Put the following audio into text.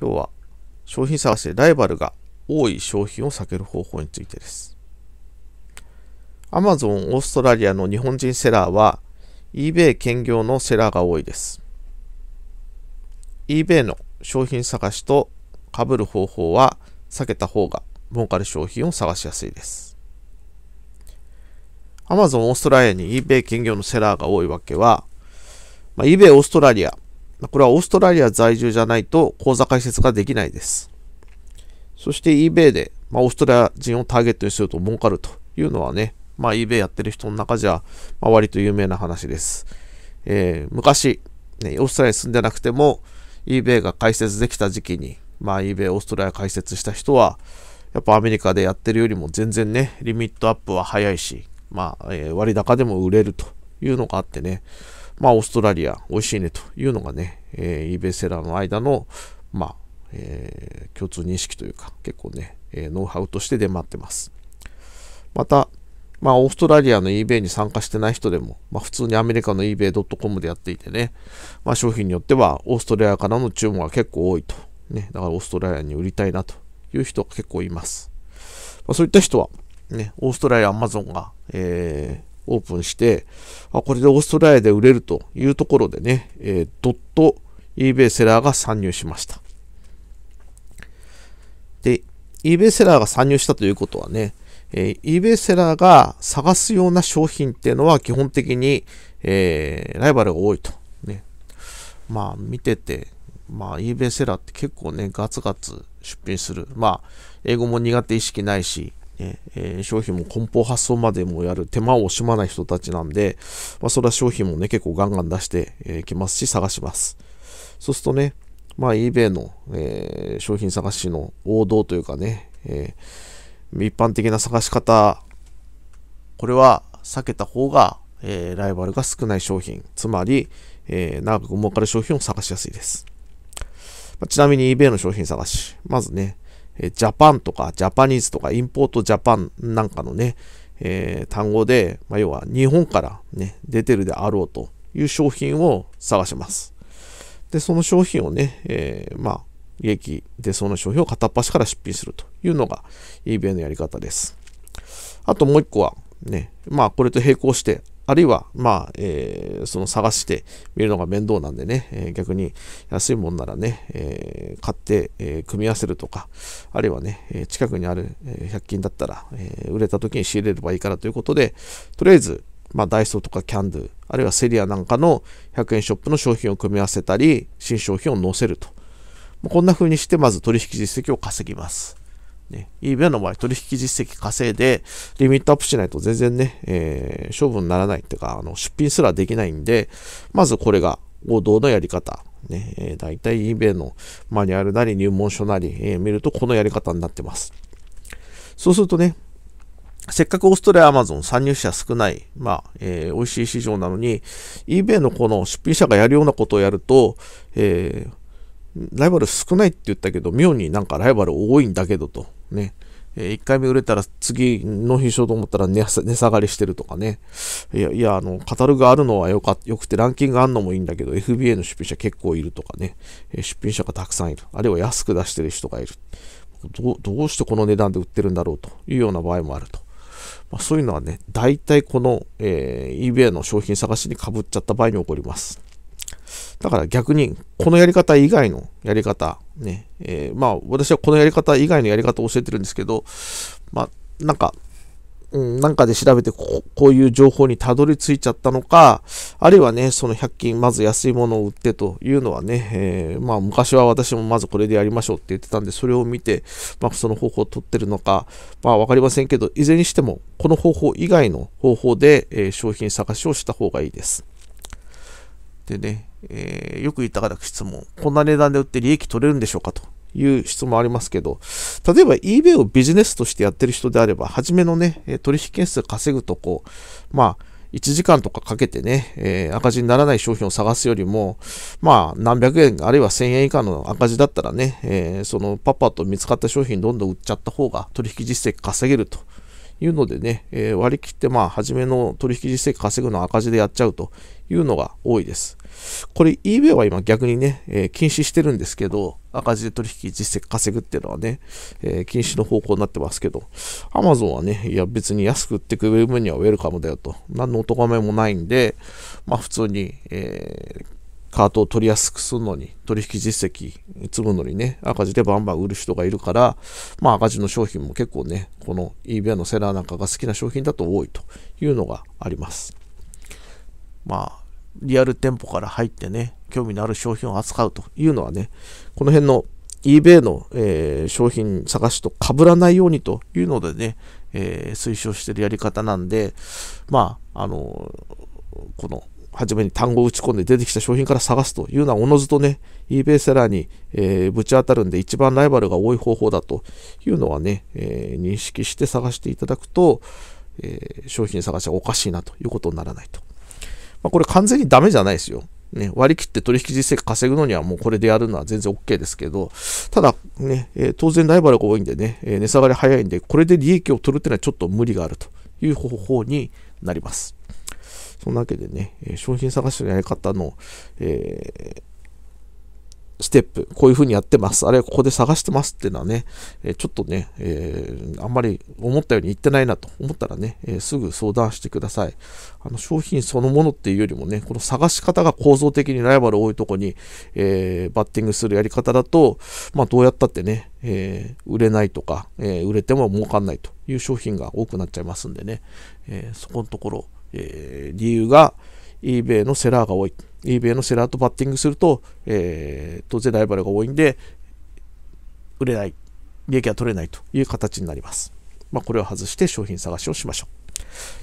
今日は商品探しでライバルが多い商品を避ける方法についてです。Amazon オーストラリアの日本人セラーは eBay 兼業のセラーが多いです。eBay の商品探しとかぶる方法は避けた方が儲かる商品を探しやすいです。Amazon オーストラリアに eBay 兼業のセラーが多いわけは、まあ、eBay オーストラリアこれはオーストラリア在住じゃないと口座開設ができないです。そして eBay で、まあ、オーストラリア人をターゲットにすると儲かるというのはね、まあ、eBay やってる人の中じゃ、まあ、割と有名な話です。えー、昔、ね、オーストラリアに住んでなくても eBay が開設できた時期に、まあ、eBay オーストラリア開設した人は、やっぱアメリカでやってるよりも全然ね、リミットアップは早いし、まあ、えー、割高でも売れるというのがあってね、まあ、オーストラリア、美味しいねというのがね、えー、イベセラーの間の、まあ、えー、共通認識というか、結構ね、えー、ノウハウとして出回ってます。また、まあ、オーストラリアの eBay に参加してない人でも、まあ、普通にアメリカの eBay.com でやっていてね、まあ、商品によっては、オーストラリアからの注文が結構多いと。ね、だからオーストラリアに売りたいなという人が結構います。まあ、そういった人は、ね、オーストラリア、アマゾンが、えー、オープンして、あこれでオーストラリアで売れるというところでね、えー、ドット eBay セラーが参入しました。で、eBay セラーが参入したということはね、えー、eBay セラーが探すような商品っていうのは基本的に、えー、ライバルが多いと。ね、まあ見てて、まあ eBay セラーって結構ね、ガツガツ出品する。まあ英語も苦手意識ないし、ねえー、商品も梱包発送までもやる手間を惜しまない人たちなんで、まあ、それは商品もね、結構ガンガン出してき、えー、ますし、探します。そうするとね、まあ、eBay の、えー、商品探しの王道というかね、えー、一般的な探し方、これは避けた方が、えー、ライバルが少ない商品、つまり、えー、長く儲かる商品を探しやすいです。まあ、ちなみに eBay の商品探し、まずね、えジャパンとかジャパニーズとかインポートジャパンなんかのね、えー、単語で、まあ、要は日本からね、出てるであろうという商品を探します。で、その商品をね、えー、まあ、利益出そうな商品を片っ端から出品するというのが eBay のやり方です。あともう一個は、ね、まあこれと並行してあるいは、まあ、えー、その探してみるのが面倒なんでね、えー、逆に安いもんならね、えー、買って、え組み合わせるとか、あるいはね、え近くにある100均だったら、え売れた時に仕入れればいいからということで、とりあえず、まあ、ダイソーとかキャンドゥ、あるいはセリアなんかの100円ショップの商品を組み合わせたり、新商品を載せると。こんな風にして、まず取引実績を稼ぎます。ね、eBay の場合、取引実績稼いで、リミットアップしないと全然ね、えー、処分にならないっていうか、あの、出品すらできないんで、まずこれが王道のやり方。ね、えー、大体 eBay のマニュアルなり入門書なり、えー、見るとこのやり方になってます。そうするとね、せっかくオーストラリア、アマゾン参入者少ない、まあ、えー、美味しい市場なのに、eBay のこの出品者がやるようなことをやると、えー、ライバル少ないって言ったけど、妙になんかライバル多いんだけどと。ね。え1回目売れたら次納品しようと思ったら値下がりしてるとかね。いや、いや、あの、カタログあるのはよかよくてランキングあるのもいいんだけど、FBA の出品者結構いるとかね。え出品者がたくさんいる。あるいは安く出してる人がいる。どうしてこの値段で売ってるんだろうというような場合もあると。まあ、そういうのはね、大体この、えー、eBay の商品探しにかぶっちゃった場合に起こります。だから逆に、このやり方以外のやり方ね、えー、まあ私はこのやり方以外のやり方を教えてるんですけど、まあなんか、うん、なんかで調べてこういう情報にたどり着いちゃったのか、あるいはね、その100均、まず安いものを売ってというのはね、えー、まあ昔は私もまずこれでやりましょうって言ってたんで、それを見て、まあその方法を取ってるのか、まあわかりませんけど、いずれにしても、この方法以外の方法で、えー、商品探しをした方がいいです。でね、えー、よく言った方く質問、こんな値段で売って利益取れるんでしょうかという質問ありますけど、例えば eBay をビジネスとしてやってる人であれば、初めのね、取引件数稼ぐとこう、まあ、1時間とかかけてね、えー、赤字にならない商品を探すよりも、まあ、何百円、あるいは1000円以下の赤字だったらね、えー、そのパパと見つかった商品どんどん売っちゃった方が取引実績稼げるというのでね、えー、割り切ってまあ初めの取引実績稼ぐの赤字でやっちゃうというのが多いです。これ eBay は今逆にね、えー、禁止してるんですけど、赤字で取引実績稼ぐっていうのはね、えー、禁止の方向になってますけど、Amazon はね、いや別に安く売ってくれる分にはウェルカムだよと、何のお咎めもないんで、まあ普通に、えーカートを取りやすくするのに、取引実績積むのにね、赤字でバンバン売る人がいるから、まあ赤字の商品も結構ね、この eBay のセラーなんかが好きな商品だと多いというのがあります。まあ、リアル店舗から入ってね、興味のある商品を扱うというのはね、この辺の eBay の、えー、商品探しと被らないようにというのでね、えー、推奨してるやり方なんで、まあ、あのー、この初めに単語を打ち込んで出てきた商品から探すというのはおのずとね、eBay セラーに、えー、ぶち当たるんで一番ライバルが多い方法だというのはね、えー、認識して探していただくと、えー、商品探しはおかしいなということにならないと。まあ、これ完全にダメじゃないですよ。ね、割り切って取引実績稼ぐのにはもうこれでやるのは全然 OK ですけど、ただね、えー、当然ライバルが多いんでね、えー、値下がり早いんで、これで利益を取るっていうのはちょっと無理があるという方法になります。そんなわけでね、え商品探しのやり方の、えー、ステップ、こういう風にやってます、あるいはここで探してますっていうのはね、えちょっとね、えー、あんまり思ったように言ってないなと思ったらね、えすぐ相談してください。あの商品そのものっていうよりもね、この探し方が構造的にライバル多いとこに、えー、バッティングするやり方だと、まあどうやったってね、え売れないとか、え売れても儲かんないという商品が多くなっちゃいますんでね、えそこのところ、えー、理由が eBay のセラーが多い。eBay のセラーとバッティングすると、えー、当然ライバルが多いんで、売れない、利益が取れないという形になります。まあ、これを外して商品探しをしましょう。